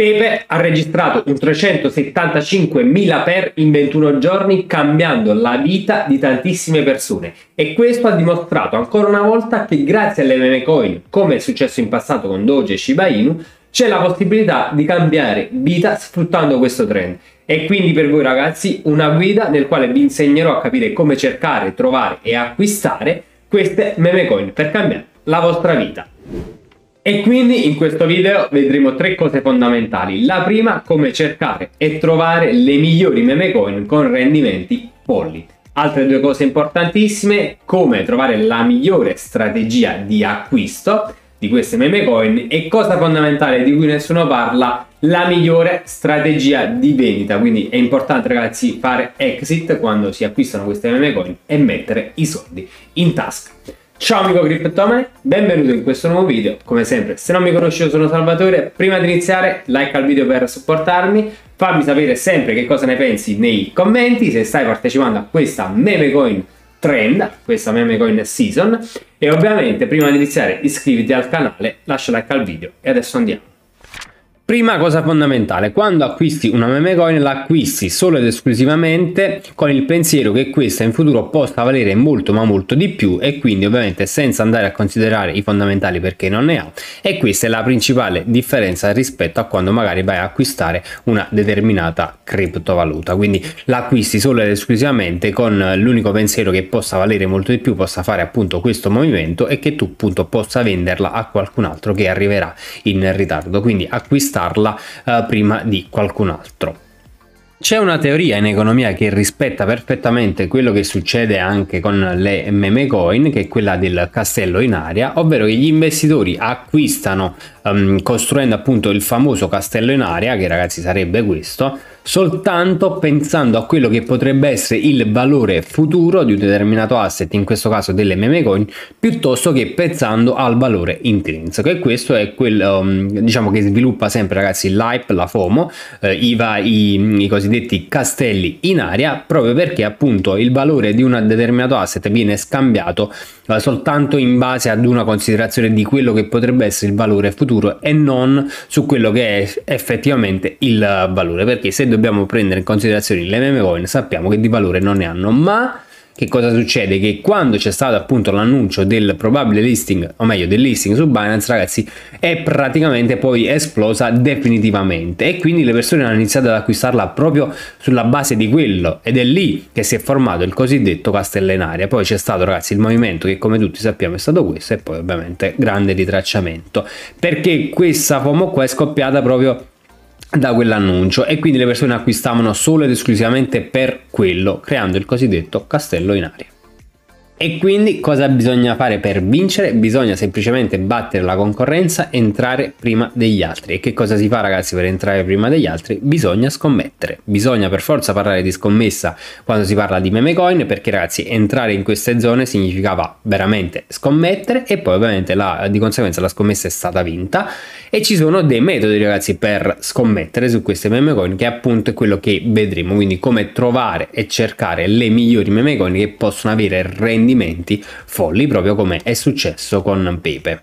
Pepe ha registrato un 375.000 per in 21 giorni cambiando la vita di tantissime persone e questo ha dimostrato ancora una volta che grazie alle meme coin, come è successo in passato con Doge e Shiba Inu, c'è la possibilità di cambiare vita sfruttando questo trend. E quindi per voi ragazzi una guida nel quale vi insegnerò a capire come cercare, trovare e acquistare queste meme coin per cambiare la vostra vita. E quindi in questo video vedremo tre cose fondamentali. La prima, come cercare e trovare le migliori meme coin con rendimenti folli. Altre due cose importantissime, come trovare la migliore strategia di acquisto di queste meme coin e cosa fondamentale di cui nessuno parla, la migliore strategia di vendita. Quindi è importante ragazzi fare exit quando si acquistano queste meme coin e mettere i soldi in tasca. Ciao amico CryptoMe, benvenuto in questo nuovo video, come sempre se non mi conosci io sono Salvatore, prima di iniziare like al video per supportarmi, fammi sapere sempre che cosa ne pensi nei commenti, se stai partecipando a questa meme coin trend, questa meme coin season e ovviamente prima di iniziare iscriviti al canale, lascia like al video e adesso andiamo. Prima cosa fondamentale, quando acquisti una meme coin l'acquisti solo ed esclusivamente con il pensiero che questa in futuro possa valere molto ma molto di più e quindi ovviamente senza andare a considerare i fondamentali perché non ne ha e questa è la principale differenza rispetto a quando magari vai a acquistare una determinata criptovaluta, quindi l'acquisti solo ed esclusivamente con l'unico pensiero che possa valere molto di più, possa fare appunto questo movimento e che tu appunto possa venderla a qualcun altro che arriverà in ritardo, quindi acquistare acquistarla eh, prima di qualcun altro. C'è una teoria in economia che rispetta perfettamente quello che succede anche con le meme coin, che è quella del castello in aria, ovvero che gli investitori acquistano, um, costruendo appunto il famoso castello in aria, che ragazzi sarebbe questo, soltanto pensando a quello che potrebbe essere il valore futuro di un determinato asset, in questo caso delle meme coin, piuttosto che pensando al valore intrinseco. E questo è quello um, diciamo, che sviluppa sempre ragazzi l'hype, la FOMO, eh, IVA, i, i cosiddetti castelli in aria, proprio perché appunto il valore di un determinato asset viene scambiato eh, soltanto in base ad una considerazione di quello che potrebbe essere il valore futuro e non su quello che è effettivamente il eh, valore perché se dobbiamo prendere in considerazione le meme coin sappiamo che di valore non ne hanno ma che cosa succede? Che quando c'è stato appunto l'annuncio del probabile listing, o meglio del listing su Binance, ragazzi, è praticamente poi esplosa definitivamente e quindi le persone hanno iniziato ad acquistarla proprio sulla base di quello ed è lì che si è formato il cosiddetto castellenaria. Poi c'è stato, ragazzi, il movimento che come tutti sappiamo è stato questo e poi ovviamente grande ritracciamento perché questa FOMO qua è scoppiata proprio da quell'annuncio e quindi le persone acquistavano solo ed esclusivamente per quello, creando il cosiddetto castello in aria. E quindi cosa bisogna fare per vincere? Bisogna semplicemente battere la concorrenza, entrare prima degli altri. E che cosa si fa ragazzi per entrare prima degli altri? Bisogna scommettere. Bisogna per forza parlare di scommessa quando si parla di meme coin perché ragazzi entrare in queste zone significava veramente scommettere e poi ovviamente la, di conseguenza la scommessa è stata vinta e ci sono dei metodi ragazzi per scommettere su queste meme coin che appunto è quello che vedremo quindi come trovare e cercare le migliori meme coin che possono avere rendimenti folli proprio come è successo con Pepe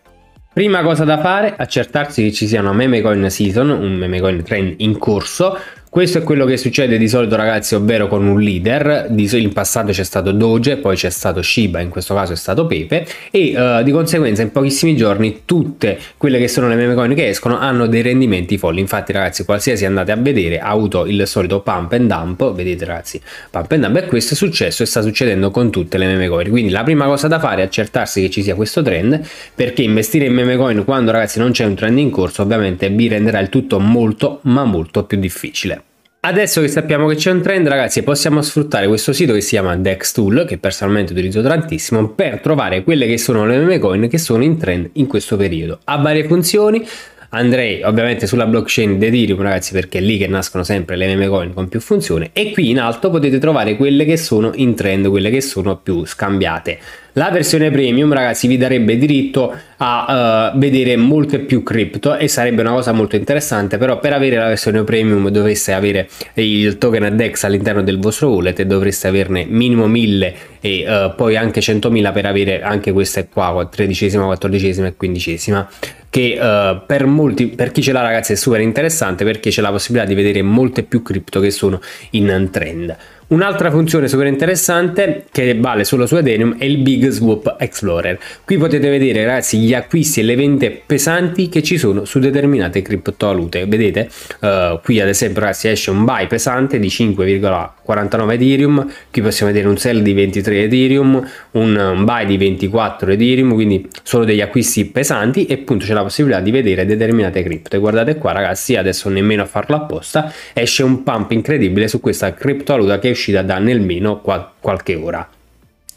Prima cosa da fare, accertarsi che ci sia una meme coin season, un meme coin trend in corso, questo è quello che succede di solito ragazzi, ovvero con un leader, in passato c'è stato Doge, poi c'è stato Shiba, in questo caso è stato Pepe e uh, di conseguenza in pochissimi giorni tutte quelle che sono le meme coin che escono hanno dei rendimenti folli, infatti ragazzi qualsiasi andate a vedere ha avuto il solito pump and dump, vedete ragazzi pump and dump e questo è successo e sta succedendo con tutte le meme coin, quindi la prima cosa da fare è accertarsi che ci sia questo trend perché investire in meme coin quando ragazzi non c'è un trend in corso ovviamente vi renderà il tutto molto ma molto più difficile. Adesso che sappiamo che c'è un trend, ragazzi, possiamo sfruttare questo sito che si chiama DexTool, che personalmente utilizzo tantissimo, per trovare quelle che sono le meme coin che sono in trend in questo periodo. Ha varie funzioni, andrei ovviamente sulla blockchain di Ethereum ragazzi perché è lì che nascono sempre le meme coin con più funzioni, e qui in alto potete trovare quelle che sono in trend quelle che sono più scambiate la versione premium, ragazzi, vi darebbe diritto a uh, vedere molte più cripto e sarebbe una cosa molto interessante, però per avere la versione premium dovreste avere il token DEX all'interno del vostro wallet e dovreste averne minimo 1000 e uh, poi anche 100.000 per avere anche queste qua, tredicesima, quattordicesima e quindicesima che uh, per molti per chi ce l'ha ragazzi è super interessante perché c'è la possibilità di vedere molte più cripto che sono in trend Un'altra funzione super interessante che vale solo su Ethereum è il Big Swap Explorer. Qui potete vedere ragazzi gli acquisti e le vendite pesanti che ci sono su determinate criptovalute. Vedete uh, qui ad esempio ragazzi esce un buy pesante di 5,49 Ethereum, qui possiamo vedere un sell di 23 Ethereum, un buy di 24 Ethereum, quindi solo degli acquisti pesanti e appunto c'è la possibilità di vedere determinate cripto. guardate qua ragazzi, adesso nemmeno a farlo apposta, esce un pump incredibile su questa criptovaluta che è uscita da almeno qual- qualche ora.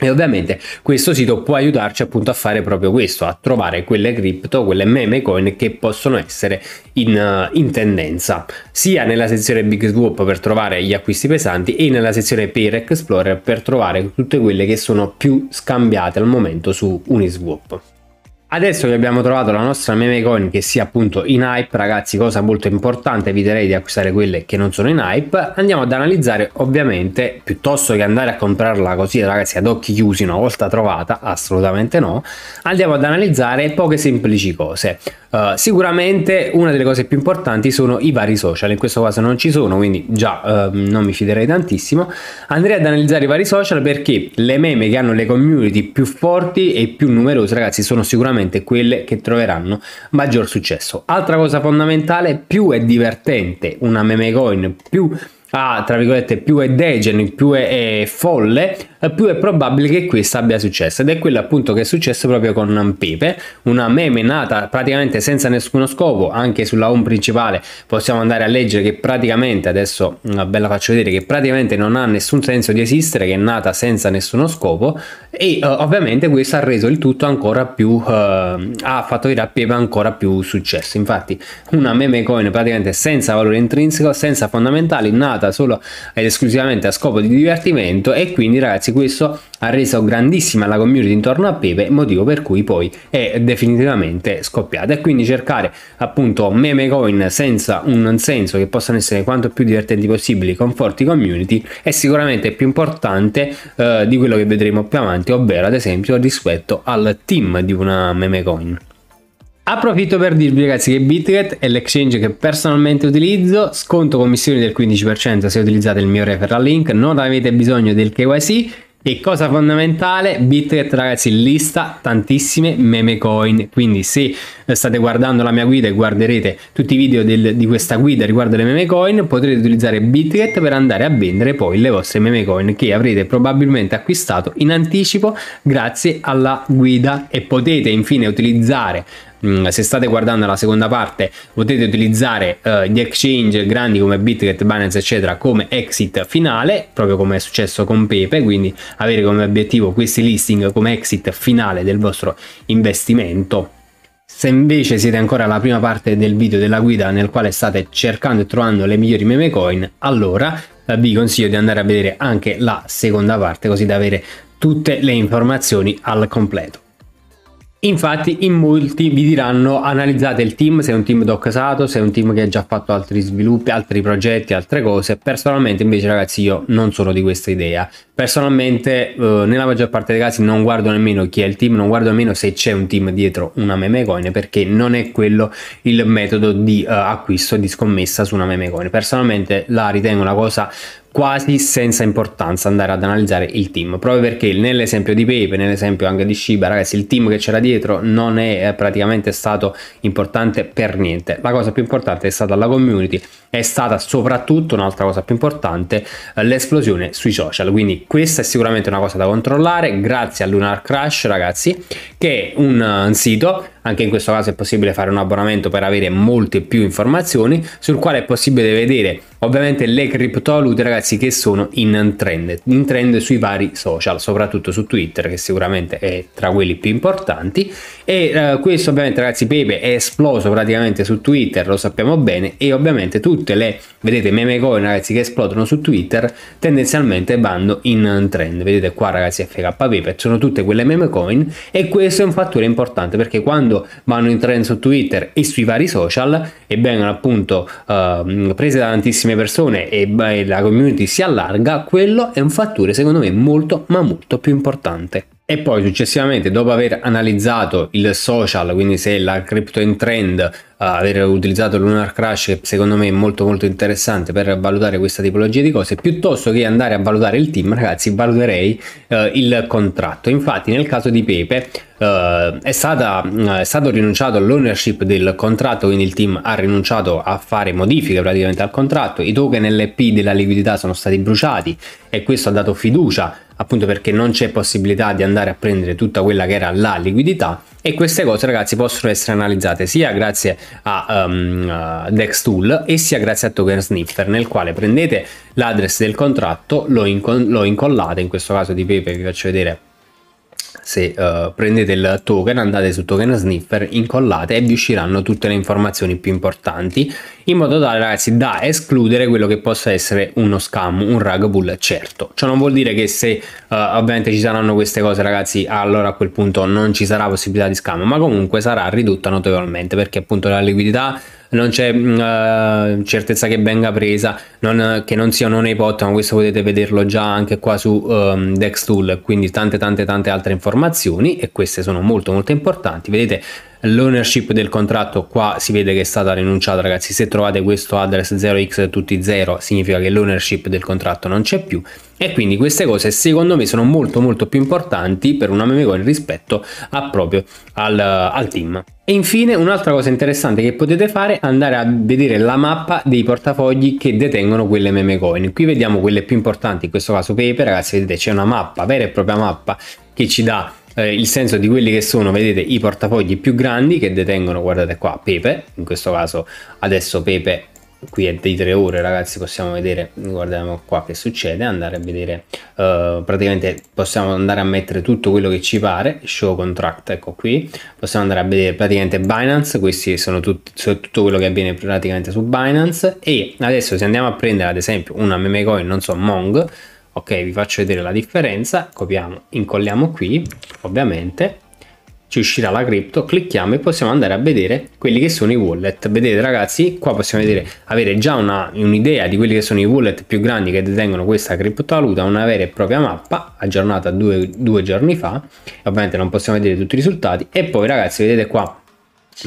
E ovviamente questo sito può aiutarci appunto a fare proprio questo, a trovare quelle cripto, quelle meme coin che possono essere in, in tendenza, sia nella sezione Big Swap per trovare gli acquisti pesanti e nella sezione Pair Explorer per trovare tutte quelle che sono più scambiate al momento su Uniswap. Adesso che abbiamo trovato la nostra meme coin che sia appunto in hype, ragazzi, cosa molto importante, eviterei di acquistare quelle che non sono in hype, andiamo ad analizzare ovviamente, piuttosto che andare a comprarla così ragazzi ad occhi chiusi una volta trovata, assolutamente no, andiamo ad analizzare poche semplici cose. Uh, sicuramente una delle cose più importanti sono i vari social, in questo caso non ci sono, quindi già uh, non mi fiderei tantissimo. Andrei ad analizzare i vari social perché le meme che hanno le community più forti e più numerose, ragazzi, sono sicuramente sicuramente quelle che troveranno maggior successo. Altra cosa fondamentale, più è divertente una meme coin, più ha tra virgolette più è degen, più è, è, folle, più è probabile che questa abbia successo. Ed è quello appunto che è successo proprio con Pepe, una meme nata praticamente senza nessuno scopo, anche sulla home principale possiamo andare a leggere che praticamente, adesso mm, ve la faccio vedere, che praticamente non ha nessun senso di esistere, che è nata senza nessuno scopo e uh, ovviamente questo ha reso il tutto ancora più, uh, ha fatto vedere a Pepe ancora più successo. Infatti una meme coin praticamente senza valore intrinseco, senza fondamentali, nata pensata solo ed esclusivamente a scopo di divertimento e quindi ragazzi questo ha reso grandissima la community intorno a Pepe motivo per cui poi è definitivamente scoppiata e quindi cercare appunto meme coin senza un senso che possano essere quanto più divertenti possibili con forti community è sicuramente più importante eh, di quello che vedremo più avanti ovvero ad esempio rispetto al team di una meme coin Approfitto per dirvi ragazzi che Bitget è l'exchange che personalmente utilizzo, sconto commissioni del 15% se utilizzate il mio referral link, non avete bisogno del KYC e cosa fondamentale, Bitget ragazzi lista tantissime meme coin, quindi se eh, state guardando la mia guida e guarderete tutti i video del, di questa guida riguardo le meme coin, potrete utilizzare Bitget per andare a vendere poi le vostre meme coin che avrete probabilmente acquistato in anticipo grazie alla guida e potete infine utilizzare Mm, se state guardando la seconda parte potete utilizzare uh, gli exchange grandi come Bitget, Binance eccetera come exit finale proprio come è successo con Pepe quindi avere come obiettivo questi listing come exit finale del vostro investimento se invece siete ancora alla prima parte del video della guida nel quale state cercando e trovando le migliori meme coin, allora eh, vi consiglio di andare a vedere anche la seconda parte così da avere tutte le informazioni al completo. Infatti in molti vi diranno analizzate il team, se è un team che casato, se è un team che ha già fatto altri sviluppi, altri progetti, altre cose. Personalmente invece ragazzi io non sono di questa idea. Personalmente, eh, nella maggior parte dei casi, non guardo nemmeno chi è il team, non guardo nemmeno se c'è un team dietro una meme coin, perché non è quello il metodo di eh, acquisto di scommessa su una meme coin. Personalmente, la ritengo una cosa quasi senza importanza andare ad analizzare il team proprio perché nell'esempio di Pepe nell'esempio anche di Shiba ragazzi il team che c'era dietro non è praticamente stato importante per niente la cosa più importante è stata la community è stata soprattutto un'altra cosa più importante eh, l'esplosione sui social quindi questa è sicuramente una cosa da controllare grazie a Lunar Crash ragazzi che è un, eh, un sito anche in questo caso è possibile fare un abbonamento per avere molte più informazioni, sul quale è possibile vedere ovviamente le criptovalute ragazzi che sono in trend, in trend sui vari social, soprattutto su Twitter che sicuramente è tra quelli più importanti e eh, questo ovviamente ragazzi Pepe è esploso praticamente su Twitter, lo sappiamo bene e ovviamente tutte le vedete meme coin ragazzi che esplodono su Twitter tendenzialmente vanno in trend, vedete qua ragazzi FK Pepe sono tutte quelle meme coin e questo è un fattore importante perché quando quando vanno in trend su Twitter e sui vari social e vengono appunto eh, prese da tantissime persone e beh, la community si allarga, quello è un fattore secondo me molto ma molto più importante e poi successivamente dopo aver analizzato il social, quindi se la crypto in trend, eh, aver utilizzato Lunar Crash che secondo me è molto molto interessante per valutare questa tipologia di cose, piuttosto che andare a valutare il team ragazzi valuterei eh, il contratto. Infatti nel caso di Pepe eh, è, stata, mm, è stato rinunciato all'ownership del contratto, quindi il team ha rinunciato a fare modifiche praticamente al contratto, i token LP della liquidità sono stati bruciati e questo ha dato fiducia appunto perché non c'è possibilità di andare a prendere tutta quella che era la liquidità e queste cose ragazzi possono essere analizzate sia grazie a um, ehm, uh, eh, DexTool e sia grazie a Token Sniffer nel quale prendete l'address del contratto lo, inco- lo incollate in questo caso di Pepe vi faccio vedere se uh, prendete il token andate su token sniffer incollate e vi usciranno tutte le informazioni più importanti in modo tale ragazzi da escludere quello che possa essere uno scam, un rug pull certo. Ciò non vuol dire che se uh, ovviamente ci saranno queste cose ragazzi allora a quel punto non ci sarà possibilità di scam ma comunque sarà ridotta notevolmente perché appunto la liquidità non c'è uh, certezza che venga presa, non, che non sia nei pot, ma questo potete vederlo già anche qua su um, ehm, Dextool, quindi tante tante tante altre informazioni e queste sono molto molto importanti. Vedete l'ownership del contratto qua si vede che è stata rinunciata ragazzi se trovate questo address 0x tutti 0 significa che l'ownership del contratto non c'è più e quindi queste cose secondo me sono molto molto più importanti per una meme coin rispetto a proprio al, al team e infine un'altra cosa interessante che potete fare è andare a vedere la mappa dei portafogli che detengono quelle meme coin qui vediamo quelle più importanti in questo caso paper ragazzi vedete c'è una mappa vera e propria mappa che ci dà eh, il senso di quelli che sono, vedete, i portafogli più grandi che detengono, guardate qua, Pepe, in questo caso adesso Pepe qui è di tre ore ragazzi possiamo vedere guardiamo qua che succede andare a vedere uh, praticamente possiamo andare a mettere tutto quello che ci pare show contract ecco qui possiamo andare a vedere praticamente binance questi sono tutti sono tutto quello che avviene praticamente su binance e adesso se andiamo a prendere ad esempio una meme coin non so mong ok vi faccio vedere la differenza copiamo incolliamo qui ovviamente ci uscirà la cripto clicchiamo e possiamo andare a vedere quelli che sono i wallet vedete ragazzi qua possiamo vedere avere già un'idea un di quelli che sono i wallet più grandi che detengono questa criptovaluta una vera e propria mappa aggiornata due, due giorni fa ovviamente non possiamo vedere tutti i risultati e poi ragazzi vedete qua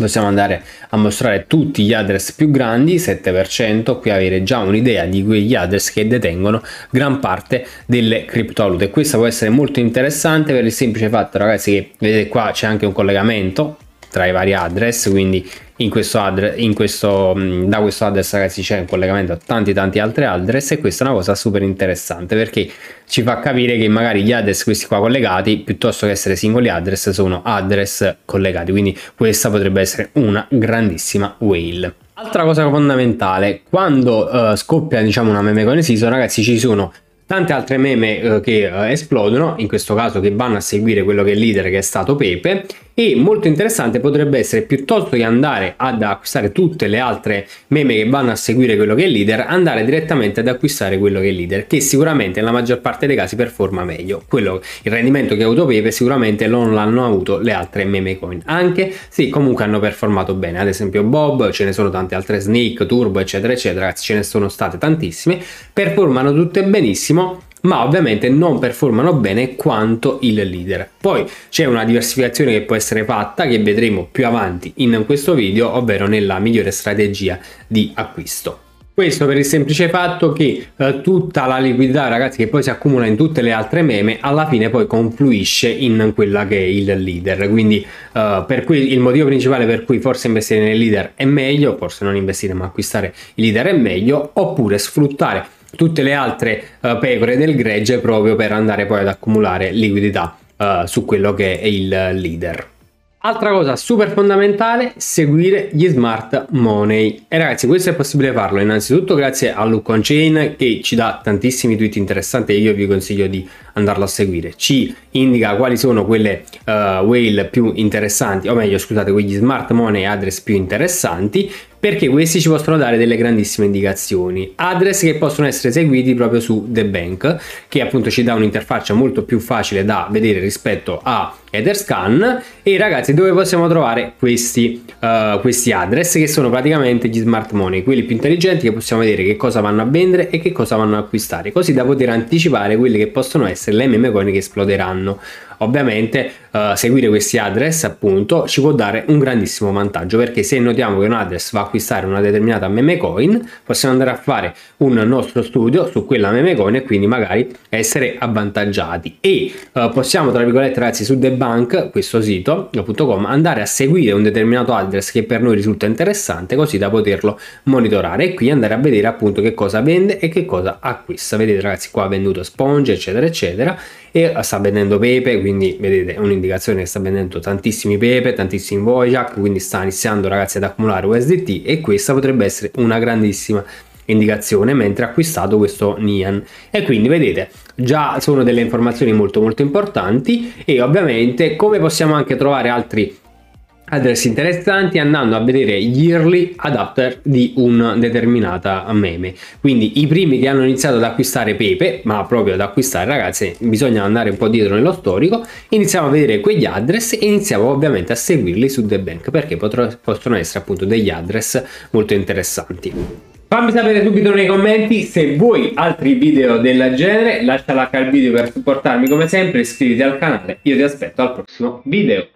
possiamo andare a mostrare tutti gli address più grandi 7% qui avere già un'idea di quegli address che detengono gran parte delle criptovalute questa può essere molto interessante per il semplice fatto ragazzi che vedete qua c'è anche un collegamento tra i vari address quindi in questo address in questo, mm, da questo address ragazzi c'è un collegamento a tanti tanti altri address e questa è una cosa super interessante perché ci fa capire che magari gli address questi qua collegati piuttosto che essere singoli address sono address collegati quindi questa potrebbe essere una grandissima whale Altra cosa fondamentale, quando uh, scoppia diciamo una meme con esiso ragazzi ci sono tante altre meme eh, che eh, esplodono, in questo caso che vanno a seguire quello che è il leader che è stato Pepe e molto interessante potrebbe essere piuttosto che andare ad acquistare tutte le altre meme che vanno a seguire quello che è leader andare direttamente ad acquistare quello che è leader che sicuramente nella maggior parte dei casi performa meglio quello, il rendimento che ha avuto Pepe sicuramente non l'hanno avuto le altre meme coin anche se comunque hanno performato bene ad esempio Bob ce ne sono tante altre Sneak, Turbo eccetera eccetera ragazzi ce ne sono state tantissime performano tutte benissimo ma ovviamente non performano bene quanto il leader. Poi c'è una diversificazione che può essere fatta che vedremo più avanti in questo video, ovvero nella migliore strategia di acquisto. Questo per il semplice fatto che eh, tutta la liquidità, ragazzi, che poi si accumula in tutte le altre meme, alla fine poi confluisce in quella che è il leader. Quindi eh, per cui il motivo principale per cui forse investire nel leader è meglio, forse non investire ma acquistare il leader è meglio, oppure sfruttare tutte le altre uh, pecore del gregge proprio per andare poi ad accumulare liquidità uh, su quello che è il leader. Altra cosa super fondamentale, seguire gli smart money. E ragazzi, questo è possibile farlo innanzitutto grazie a Look on Chain che ci dà tantissimi tweet interessanti e io vi consiglio di andarlo a seguire. Ci indica quali sono quelle uh, whale più interessanti, o meglio, scusate, quegli smart money address più interessanti perché questi ci possono dare delle grandissime indicazioni. Address che possono essere eseguiti proprio su The Bank, che appunto ci dà un'interfaccia molto più facile da vedere rispetto a Etherscan. E ragazzi, dove possiamo trovare questi, uh, questi address che sono praticamente gli smart money, quelli più intelligenti che possiamo vedere che cosa vanno a vendere e che cosa vanno a acquistare, così da poter anticipare quelle che possono essere le meme coin che esploderanno. Ovviamente eh, seguire questi address appunto ci può dare un grandissimo vantaggio perché se notiamo che un address va a acquistare una determinata meme coin possiamo andare a fare un nostro studio su quella meme coin e quindi magari essere avvantaggiati e eh, possiamo tra virgolette ragazzi su TheBank questo sito.com andare a seguire un determinato address che per noi risulta interessante così da poterlo monitorare e qui andare a vedere appunto che cosa vende e che cosa acquista vedete ragazzi qua ha venduto sponge eccetera eccetera e eh, sta vendendo pepe, quindi vedete è un'indicazione che sta vendendo tantissimi pepe, tantissimi voyak quindi sta iniziando ragazzi ad accumulare USDT e questa potrebbe essere una grandissima indicazione mentre ha acquistato questo Nian e quindi vedete già sono delle informazioni molto molto importanti e ovviamente come possiamo anche trovare altri address interessanti andando a vedere gli early adapter di una determinata meme quindi i primi che hanno iniziato ad acquistare Pepe ma proprio ad acquistare ragazzi bisogna andare un po' dietro nello storico iniziamo a vedere quegli address e iniziamo ovviamente a seguirli su The Bank perché possono essere appunto degli address molto interessanti Fammi sapere subito nei commenti se vuoi altri video del genere, lascia like al video per supportarmi come sempre, iscriviti al canale, io ti aspetto al prossimo video.